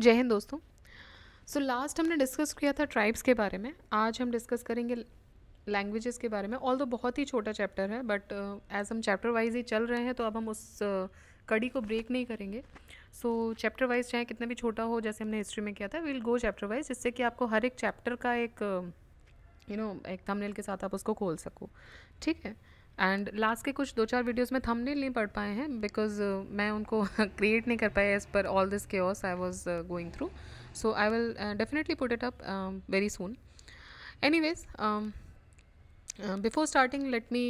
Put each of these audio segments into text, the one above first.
जय हिंद दोस्तों सो so, लास्ट हमने डिस्कस किया था ट्राइब्स के बारे में आज हम डिस्कस करेंगे लैंग्वेजेस के बारे में ऑल तो बहुत ही छोटा चैप्टर है बट एज uh, हम चैप्टर वाइज ही चल रहे हैं तो अब हम उस uh, कड़ी को ब्रेक नहीं करेंगे सो चैप्टर वाइज चाहे कितना भी छोटा हो जैसे हमने हिस्ट्री में किया था विल गो चैप्टर वाइज जिससे कि आपको हर एक चैप्टर का एक यू uh, नो know, एक थंबनेल के साथ आप उसको खोल सको ठीक है एंड लास्ट के कुछ दो चार वीडियोस में थंबनेल नहीं पढ़ पाए हैं बिकॉज uh, मैं उनको क्रिएट नहीं कर पाया एज़ पर ऑल दिस के I was going through so I will definitely put it up very soon anyways before starting let me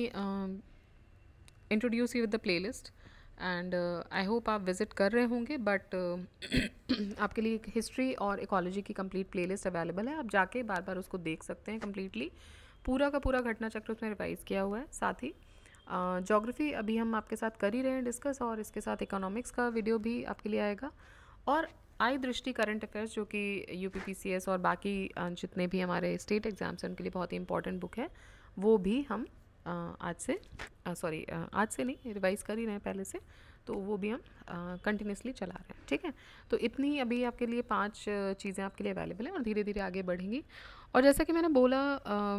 introduce you with the playlist and I hope आप visit कर रहे होंगे but uh, आपके लिए history और ecology की complete list available है आप जाके बार बार उसको देख सकते हैं कम्प्लीटली uh, पूरा का पूरा घटना चक्र उसमें रिवाइज़ किया हुआ है साथ ही जोग्राफ़ी अभी हम आपके साथ कर ही रहे हैं डिस्कस और इसके साथ इकोनॉमिक्स का वीडियो भी आपके लिए आएगा और आई दृष्टि करंट अफेयर्स जो कि यू और बाकी जितने भी हमारे स्टेट एग्ज़ाम्स हैं उनके लिए बहुत ही इंपॉर्टेंट बुक है वो भी हम आज से सॉरी आज से नहीं रिवाइज़ कर ही रहे हैं पहले से तो वो भी हम कंटिन्यूसली चला रहे हैं ठीक है तो इतनी अभी आपके लिए पांच चीज़ें आपके लिए अवेलेबल हैं और धीरे धीरे आगे बढ़ेंगी और जैसा कि मैंने बोला आ,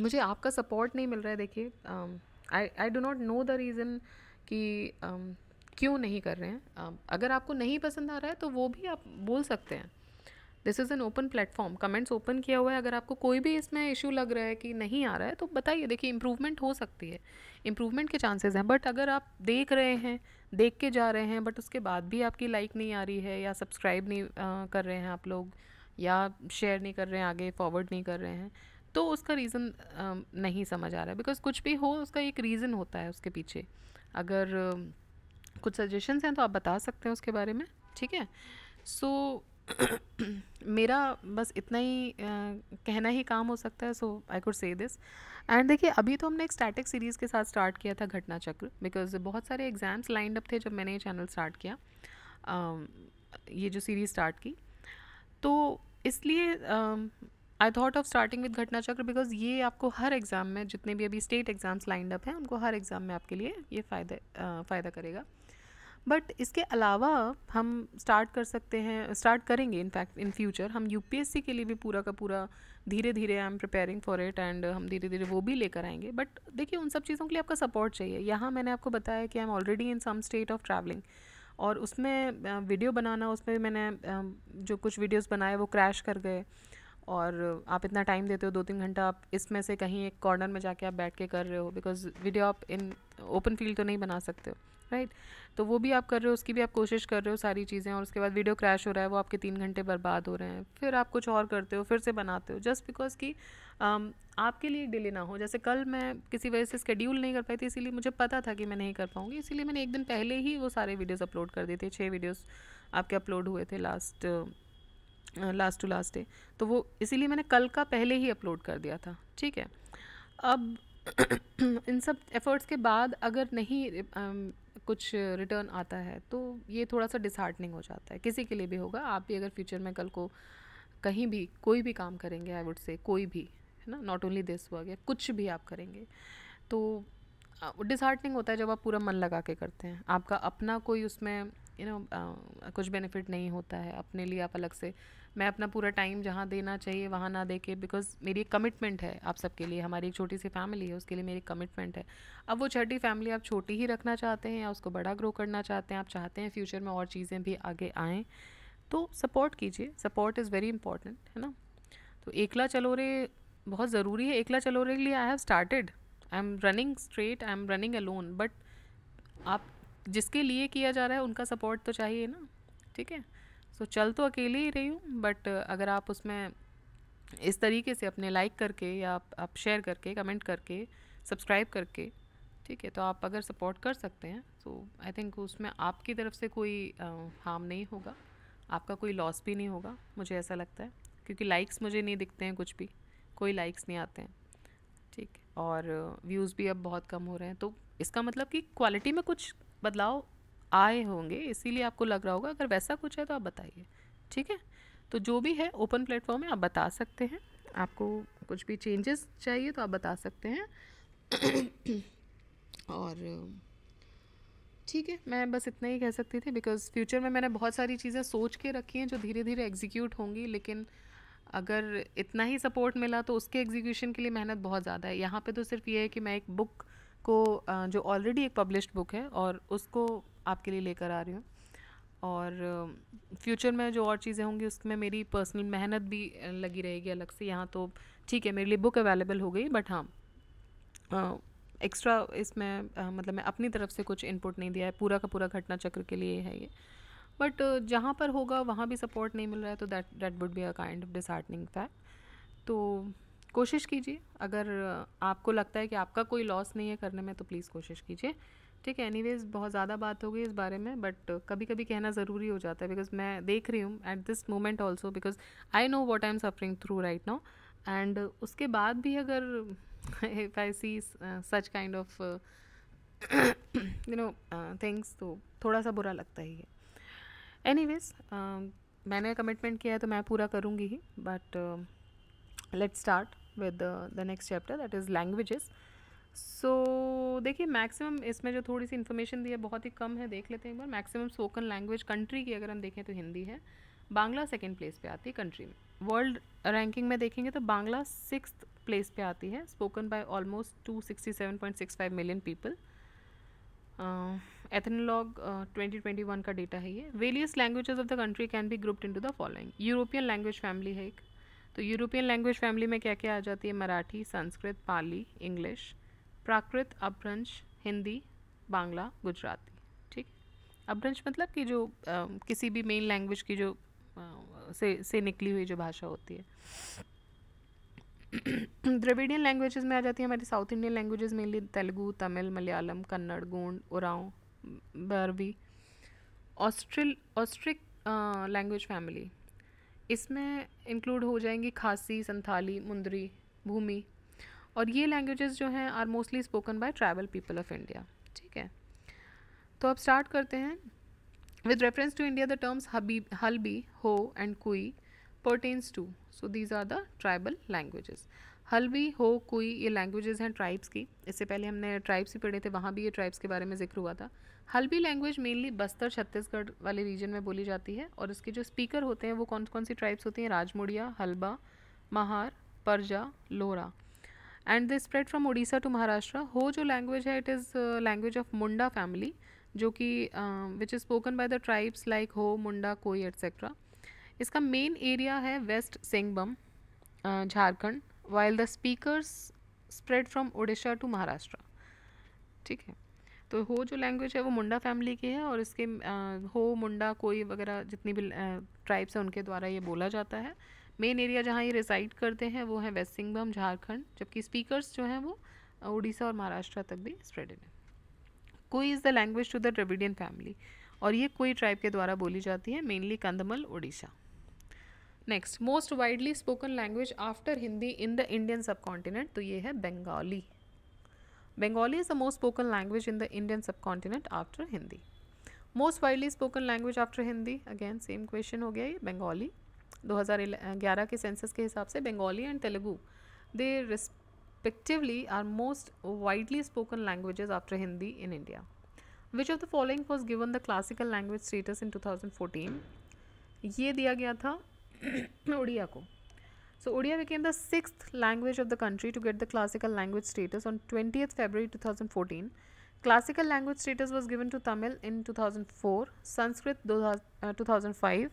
मुझे आपका सपोर्ट नहीं मिल रहा है देखिए I I do not know the reason कि um, क्यों नहीं कर रहे हैं um, अगर आपको नहीं पसंद आ रहा है तो वो भी आप बोल सकते हैं this is an open platform comments open किया हुआ है अगर आपको कोई भी इसमें इशू लग रहा है कि नहीं आ रहा है तो बताइए देखिए इम्प्रूवमेंट हो सकती है इम्प्रूवमेंट के चांसेस हैं बट अगर आप देख रहे हैं देख के जा रहे हैं बट उसके बाद भी आपकी लाइक नहीं आ रही है या सब्सक्राइब नहीं आ, uh, कर रहे हैं आप लोग या शेयर नहीं कर रहे हैं आगे फॉरवर्ड नहीं कर रहे हैं तो उसका रीज़न नहीं समझ आ रहा है बिकॉज कुछ भी हो उसका एक रीज़न होता है उसके पीछे अगर कुछ सजेशंस हैं तो आप बता सकते हैं उसके बारे में ठीक है सो मेरा बस इतना ही आ, कहना ही काम हो सकता है so I could say this and देखिए अभी तो हमने एक स्टैटिक सीरीज़ के साथ स्टार्ट किया था घटना चक्र बिकॉज बहुत सारे एग्ज़ाम्स लाइंड अप थे जब मैंने ये चैनल स्टार्ट किया आ, ये जो सीरीज़ स्टार्ट की तो इसलिए I thought of starting with Ghatna Chakra because ये आपको हर एग्ज़ाम में जितने भी अभी स्टेट एग्ज़ाम्स लाइंड अप हैं उनको हर एग्ज़ाम में आपके लिए ये फ़ायदा फ़ायदा करेगा बट इसके अलावा हम स्टार्ट कर सकते हैं स्टार्ट करेंगे इनफैक्ट इन फ्यूचर हम यू के लिए भी पूरा का पूरा धीरे धीरे I am preparing for it and हम धीरे धीरे वो भी लेकर आएंगे बट देखिए उन सब चीज़ों के लिए आपका सपोर्ट चाहिए यहाँ मैंने आपको बताया कि I am already in some state of travelling और उसमें वीडियो बनाना उसमें मैंने जो कुछ वीडियोस बनाए वो क्रैश कर गए और आप इतना टाइम देते हो दो तीन घंटा आप इसमें से कहीं एक कॉर्नर में जाके आप बैठ के कर रहे हो बिकॉज वीडियो आप इन ओपन फील्ड तो नहीं बना सकते हो राइट right? तो वो भी आप कर रहे हो उसकी भी आप कोशिश कर रहे हो सारी चीज़ें और उसके बाद वीडियो क्रैश हो रहा है वो आपके तीन घंटे बर्बाद हो रहे हैं फिर आप कुछ और करते हो फिर से बनाते हो जस्ट बिकॉज कि आपके लिए डिले ना हो जैसे कल मैं किसी वजह से स्केड्यूल नहीं कर पाई थी इसीलिए मुझे पता था कि मैं नहीं कर पाऊँगी इसीलिए मैंने एक दिन पहले ही वो सारे वीडियोज़ अपलोड कर दिए थे छः वीडियोज़ आपके अपलोड हुए थे last last to last day तो वो इसीलिए मैंने कल का पहले ही अपलोड कर दिया था ठीक है अब इन सब एफ़र्ट्स के बाद अगर नहीं कुछ रिटर्न आता है तो ये थोड़ा सा डिसहार्टनिंग हो जाता है किसी के लिए भी होगा आप भी अगर फ्यूचर में कल को कहीं भी कोई भी काम करेंगे आई वुड से कोई भी है ना नॉट ओनली दिस वर्क या कुछ भी आप करेंगे तो डिसहार्टनिंग होता है जब आप पूरा मन लगा के करते हैं आपका अपना कोई उसमें यू नो कुछ बेनिफिट नहीं होता है अपने लिए आप अलग से मैं अपना पूरा टाइम जहाँ देना चाहिए वहाँ ना दे के बिकॉज मेरी एक कमिटमेंट है आप सबके लिए हमारी एक छोटी सी फैमिली है उसके लिए मेरी कमिटमेंट है अब वो छठी फैमिली आप छोटी ही रखना चाहते हैं या उसको बड़ा ग्रो करना चाहते हैं आप चाहते हैं फ्यूचर में और चीज़ें भी आगे आएँ तो सपोर्ट कीजिए सपोर्ट इज़ वेरी इंपॉर्टेंट है ना तो एकला चलो रे बहुत ज़रूरी है एकला चलो रे के लिए I have started I am running straight I am running alone but आप जिसके लिए किया जा रहा है उनका सपोर्ट तो चाहिए ना ठीक है सो चल तो अकेले ही रही हूँ बट अगर आप उसमें इस तरीके से अपने लाइक करके या आप, आप शेयर करके कमेंट करके सब्सक्राइब करके ठीक है तो आप अगर सपोर्ट कर सकते हैं सो आई थिंक उसमें आपकी तरफ से कोई हार्म नहीं होगा आपका कोई लॉस भी नहीं होगा मुझे ऐसा लगता है क्योंकि लाइक्स मुझे नहीं दिखते हैं कुछ भी कोई लाइक्स नहीं आते हैं ठीक और व्यूज़ भी अब बहुत कम हो रहे हैं तो इसका मतलब कि क्वालिटी में कुछ बदलाव आए होंगे इसीलिए आपको लग रहा होगा अगर वैसा कुछ है तो आप बताइए ठीक है तो जो भी है ओपन प्लेटफॉर्म है आप बता सकते हैं आपको कुछ भी चेंजेस चाहिए तो आप बता सकते हैं और ठीक है मैं बस इतना ही कह सकती थी बिकॉज़ फ्यूचर में मैंने बहुत सारी चीज़ें सोच के रखी हैं जो धीरे धीरे एग्जीक्यूट होंगी लेकिन अगर इतना ही सपोर्ट मिला तो उसके एग्जीक्यूशन के लिए मेहनत बहुत ज़्यादा है यहाँ पे तो सिर्फ ये है कि मैं एक बुक को जो ऑलरेडी एक पब्लिश्ड बुक है और उसको आपके लिए लेकर आ रही हूँ और फ्यूचर में जो और चीज़ें होंगी उसमें मेरी पर्सनल मेहनत भी लगी रहेगी अलग से यहाँ तो ठीक है मेरे लिए बुक अवेलेबल हो गई बट हाँ एक्स्ट्रा इसमें मतलब मैं अपनी तरफ से कुछ इनपुट नहीं दिया है पूरा का पूरा घटना चक्र के लिए है ये बट जहाँ पर होगा वहाँ भी सपोर्ट नहीं मिल रहा है तो that that would be a kind of disheartening fact तो कोशिश कीजिए अगर आपको लगता है कि आपका कोई लॉस नहीं है करने में तो प्लीज़ कोशिश कीजिए ठीक है एनीवेज बहुत ज़्यादा बात हो गई इस बारे में बट कभी कभी कहना ज़रूरी हो जाता है बिकॉज मैं देख रही हूँ at this moment also because I know what I am suffering through right now and उसके बाद भी अगर if I see such kind of you know things तो थोड़ा सा बुरा लगता ही है एनी वेज uh, मैंने कमिटमेंट किया है तो मैं पूरा करूँगी ही but let's start with the next chapter that is languages so देखिए मैक्सिमम इसमें जो थोड़ी सी इन्फॉर्मेशन दी है बहुत ही कम है देख लेते हैं एक बार मैक्सिमम स्पोकन लैंग्वेज कंट्री की अगर हम देखें तो हिंदी है बांग्ला सेकेंड प्लेस पे आती है कंट्री में वर्ल्ड रैंकिंग में देखेंगे तो बांग्ला सिक्स प्लेस पे आती है spoken by almost two sixty seven point six five million people Ethnologue twenty twenty one का डेटा है ये various languages of the country can be grouped into the following European language family है एक तो European language family में क्या क्या आ जाती है मराठी संस्कृत पाली इंग्लिश प्राकृत अपभ्रंश हिंदी बांग्ला गुजराती ठीक अपभ्रंश मतलब कि जो आ, किसी भी मेन लैंग्वेज की जो आ, से से निकली हुई जो भाषा होती है द्रविडियन लैंग्वेजेस में आ जाती है हमारी South Indian languages mainly Telugu Tamil Malayalam Kannada Gond Oraon बरवी ऑस्ट्रिल ऑस्ट्रिक लैंग्वेज फैमिली इसमें इंक्लूड हो जाएंगी खासी संथाली मुंदरी भूमि और ये लैंग्वेजेस जो हैं are mostly spoken by tribal people of India ठीक है तो अब स्टार्ट करते हैं with reference to India the terms हबी Halbi Ho and Kui pertains to so these are the tribal languages Halbi Ho Kui ये लैंग्वेजेस हैं ट्राइब्स की इससे पहले हमने ट्राइब्स भी पढ़े थे वहाँ भी ये ट्राइब्स के बारे में जिक्र हुआ था हल्बी लैंग्वेज मेनली बस्तर छत्तीसगढ़ वाले रीजन में बोली जाती है और इसके जो स्पीकर होते हैं वो कौन कौन सी ट्राइब्स होती हैं Rajmuria Halba Mahar Parja Lora and they spread from Orissa to Maharashtra Ho जो लैंग्वेज है it is language of Munda family जो कि which is spoken by the tribes like Ho Munda Kui etcetera इसका मेन एरिया है वेस्ट सिंगबम Jharkhand while the speakers spread from Orissa to Maharashtra ठीक है तो हो जो लैंग्वेज है वो मुंडा फैमिली की है और इसके आ, हो मुंडा कोई वगैरह जितनी भी ट्राइब्स हैं उनके द्वारा ये बोला जाता है मेन एरिया जहाँ ये रिजाइड करते हैं वो है वेस्ट सिंगम झारखंड जबकि स्पीकर्स जो हैं वो उड़ीसा और महाराष्ट्र तक भी स्प्रेड है Kui is the language to the Dravidian family और ये कोई ट्राइब के द्वारा बोली जाती है mainly Kandhamal Orissa next most widely spoken language after Hindi in the Indian subcontinent तो ये है Bengali Bengali is the most spoken language in the Indian subcontinent after Hindi most widely spoken language after Hindi again same question हो गया ये बंगाली 2011 के census के हिसाब से Bengali and Telugu they respectively are most widely spoken languages after Hindi in India which of the following was given the classical language status in 2014 ये दिया गया था उड़िया को so Oriya became the six language of the country to get the classical language status on twenty February two thousand fourteen classical language status was given to Tamil in two thousand four Sanskrit two thousand five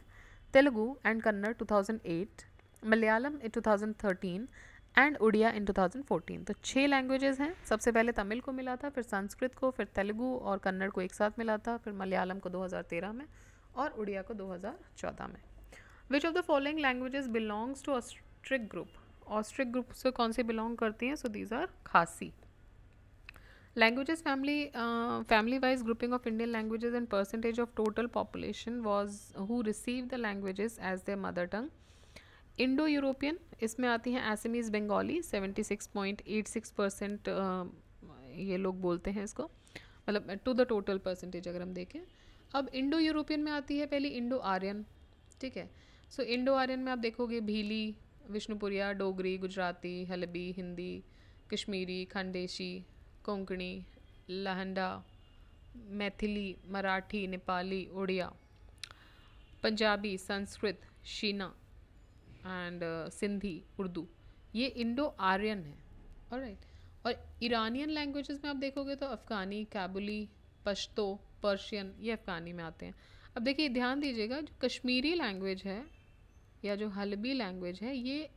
Telugu and Kannada two thousand eight Malayalam in two thousand thirteen and Oriya in two thousand fourteen तो छः languages हैं सबसे पहले तमिल को मिला था फिर संस्कृत को फिर तेलुगु और कन्नड़ को एक साथ मिला था फिर मलयालम को दो हज़ार तेरह में और उड़िया को दो हज़ार चौदह में which of the following languages belongs to Austric group Austric group से कौन से बिलोंग करती हैं so these are Khasi languages family family wise grouping of Indian indian and percentage of total population was who receive the the as as mother tongue Indo European इसमें आती हैं एसमीज Bengali six percent ये लोग बोलते हैं इसको मतलब टू द टोटल परसेंटेज अगर हम देखें अब इंडो यूरोपियन में आती है पहली इंडो आर्यन ठीक है सो इंडो आर्यन में आप देखोगे भीली विष्णुपुरिया डोगरी गुजराती हलबी हिंदी कश्मीरी खंडेशी कोंकणी लहंडा मैथिली मराठी नेपाली उड़िया पंजाबी संस्कृत शीना एंड uh, सिंधी उर्दू ये इंडो आर्यन है और राइट और ईरानियन लैंग्वेजेस में आप देखोगे तो अफ़गानी काबुली पश्तो पर्शियन ये अफ़गानी में आते हैं अब देखिए ध्यान दीजिएगा जो कश्मीरी लैंग्वेज है या जो हलबी लैंग्वेज है ये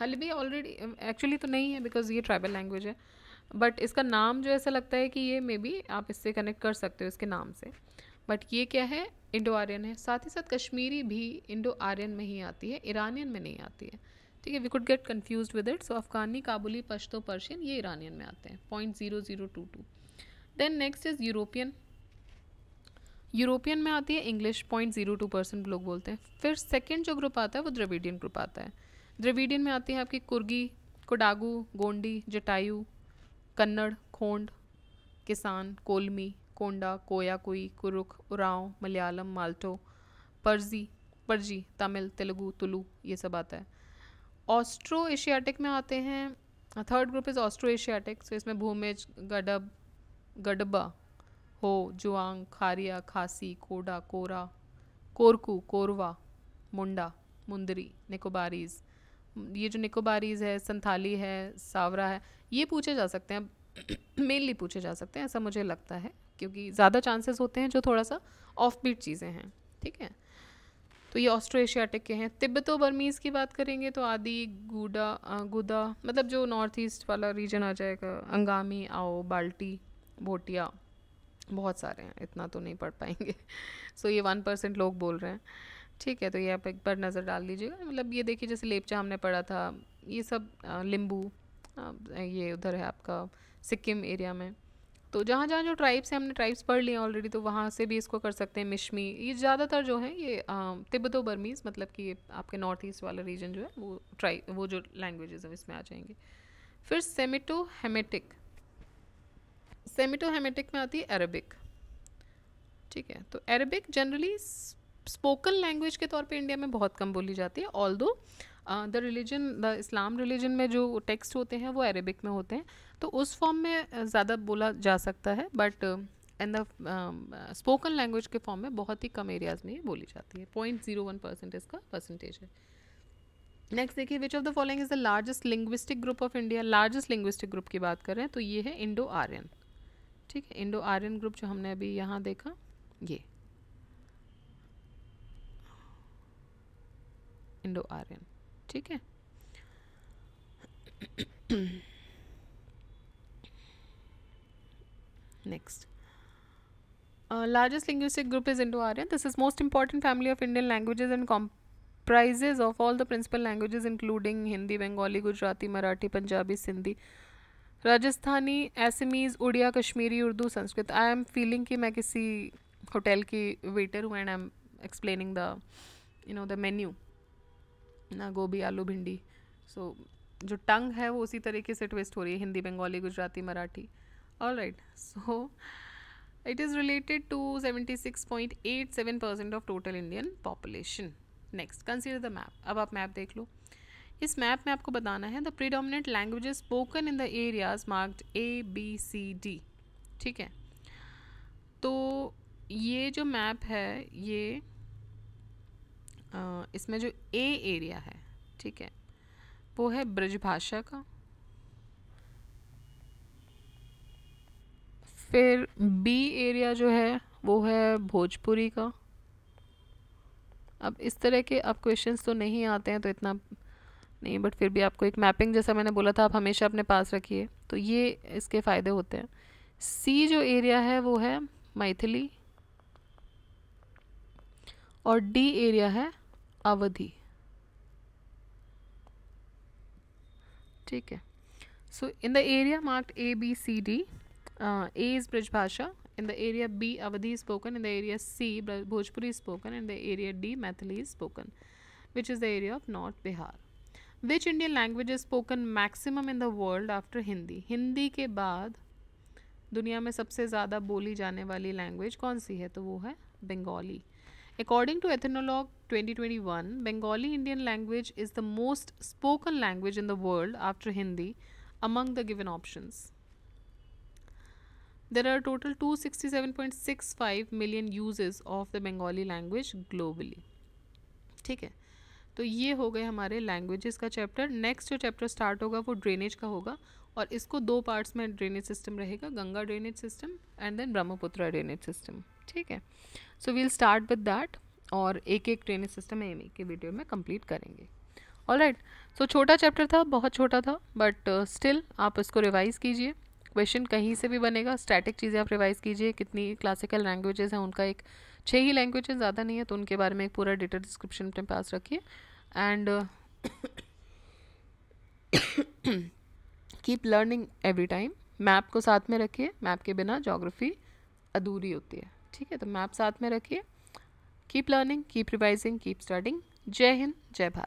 हलबी ऑलरेडी एक्चुअली तो नहीं है बिकॉज ये ट्राइबल लैंग्वेज है बट इसका नाम जो ऐसा लगता है कि ये मे बी आप इससे कनेक्ट कर सकते हो इसके नाम से बट ये क्या है इंडो आर्यन है साथ ही साथ कश्मीरी भी इंडो आर्यन में ही आती है ईरानियन में नहीं आती है ठीक है we could get confuse with it so Afghani Kabuli Pashto Persian ये ईरानियन में आते हैं point zero zero two two then next is European European में आती है English point zero two percent लोग बोलते हैं फिर सेकेंड जो ग्रुप आता है वो द्रविडियन ग्रुप आता है द्रविडियन में आती है आपकी कुर्गी कोडागू गोंडी जटायु कन्नड़ खोंड किसान कोलमी कोंडा कोया कोई कुरुख उराव मलयालम माल्टो पर्जी पर्जी तमिल तेलुगु तुलु ये सब आता है ऑस्ट्रो एशियाटिक में आते हैं third group is Austro Asiatic so इसमें भूमिज गडब गडबा हो जुआंग खारिया खासी कोडा कोरा कोरकू कोरवा मुंडा मुंदरी निकोबारीज ये जो निकोबारीज है संथाली है सावरा है ये पूछे जा सकते हैं मेनली पूछे जा सकते हैं ऐसा मुझे लगता है क्योंकि ज़्यादा चांसेस होते हैं जो थोड़ा सा ऑफ बीट चीज़ें हैं ठीक है तो ये ऑस्ट्रो एशियाटिक के हैं तिब्बतो बर्मीज़ की बात करेंगे तो आदि गुडा गुदा मतलब जो नॉर्थ ईस्ट वाला रीजन आ जाएगा अंगामी आओ बाल्टी भोटिया बहुत सारे हैं इतना तो नहीं पढ़ पाएंगे सो so, ये वन परसेंट लोग बोल रहे हैं ठीक है तो ये आप एक बार नज़र डाल लीजिएगा मतलब ये देखिए जैसे लेपचा हमने पढ़ा था ये सब लिम्बू ये उधर है आपका सिक्किम एरिया में तो जहाँ जहाँ जो ट्राइब्स हैं हमने ट्राइब्स पढ़ लिए ऑलरेडी तो वहाँ से भी इसको कर सकते हैं मिशमी ये ज़्यादातर जो है ये तिब्बतो बर्मीज़ मतलब कि ये आपके नॉर्थ ईस्ट वाला रीजन जो है वो ट्राइब वो जो लैंग्वेजेस हैं इसमें आ जाएंगे फिर सेमिटो हेमेटिक सेमिटो हेमेटिक में आती है अरबिक ठीक है तो अरबिक जनरली स्पोकन लैंग्वेज के तौर पे इंडिया में बहुत कम बोली जाती है although the religion the Islam religion में जो टेक्स्ट होते हैं वो अरबिक में होते हैं तो उस फॉर्म में ज़्यादा बोला जा सकता है but in the spoken language के फॉर्म में बहुत ही कम एरियाज़ में ये बोली जाती है पॉइंट जीरो वन परसेंट इसका परसेंटेज है नेक्स्ट देखिए which of the following is the largest linguistic group of India largest linguistic group की बात कर रहे हैं तो ये है इंडो आर्यन ठीक है इंडो आर्यन ग्रुप जो हमने अभी यहाँ देखा ये इंडो आर्यन ठीक है next largest linguistic group is Indo Aryan this is most important family of Indian languages and comprises of all the principal languages including Hindi Bengali Gujarati Marathi Punjabi Sindhi Rajasthani Assamese Oriya Kashmiri Urdu Sanskrit I am feeling कि मैं किसी होटल की वेटर हूँ and I am explaining the you know the menu ना गोभी आलू भिंडी सो जो टंग है वो उसी तरीके से ट्विस्ट हो रही है Hindi Bengali Gujarati Marathi all right so it is related to seventy six point eight seven percent of total Indian population next consider the map अब आप मैप देख लो इस मैप में आपको बताना है the predominant language spoken in the areas marked A B C D ठीक है तो ये जो मैप है ये इसमें जो ए एरिया है ठीक है वो है ब्रज भाषा का फिर बी एरिया जो है वो है भोजपुरी का अब इस तरह के अब क्वेश्चंस तो नहीं आते हैं तो इतना नहीं बट फिर भी आपको एक मैपिंग जैसा मैंने बोला था आप हमेशा अपने पास रखिए तो ये इसके फ़ायदे होते हैं सी जो एरिया है वो है मैथिली और डी एरिया है अवधि ठीक है so in the area mark A B C D A is Brajbhasha in the area B Awadhi spoken in the area C Bhojpuri spoken in the area D Maithili spoken which is the area of north Bihar which Indian language is spoken maximum in the world after Hindi Hindi के बाद दुनिया में सबसे ज़्यादा बोली जाने वाली language कौन सी है तो वो है Bengali according to Ethnologue one Bengali Indian language is the most spoken language in the world after Hindi among the given option there are total two sixty seven point six five million uses of the Bengali language globally ठीक है तो ये हो गए हमारे languages का chapter next जो chapter start होगा वो ड्रेनेज का होगा और इसको दो पार्ट्स में ड्रेनेज सिस्टम रहेगा Ganga drainage system and then Brahmaputra drainage system ठीक है so we'll start with that और एक एक ड्रेनेज सिस्टम एम के वीडियो में कंप्लीट करेंगे ऑल राइट सो छोटा चैप्टर था बहुत छोटा था बट स्टिल uh, आप इसको रिवाइज़ कीजिए क्वेश्चन कहीं से भी बनेगा स्टैटिक चीज़ें आप रिवाइज़ कीजिए कितनी क्लासिकल लैंग्वेजेस हैं उनका एक छः ही लैंग्वेज ज़्यादा नहीं है तो उनके बारे में एक पूरा डिटेल डिस्क्रिप्शन अपने पास रखिए and keep learning every time map को साथ में रखिए मैप के बिना जोग्राफी अधूरी होती है ठीक है तो मैप साथ में रखिए keep learning keep revising keep studying जय हिंद जय भारत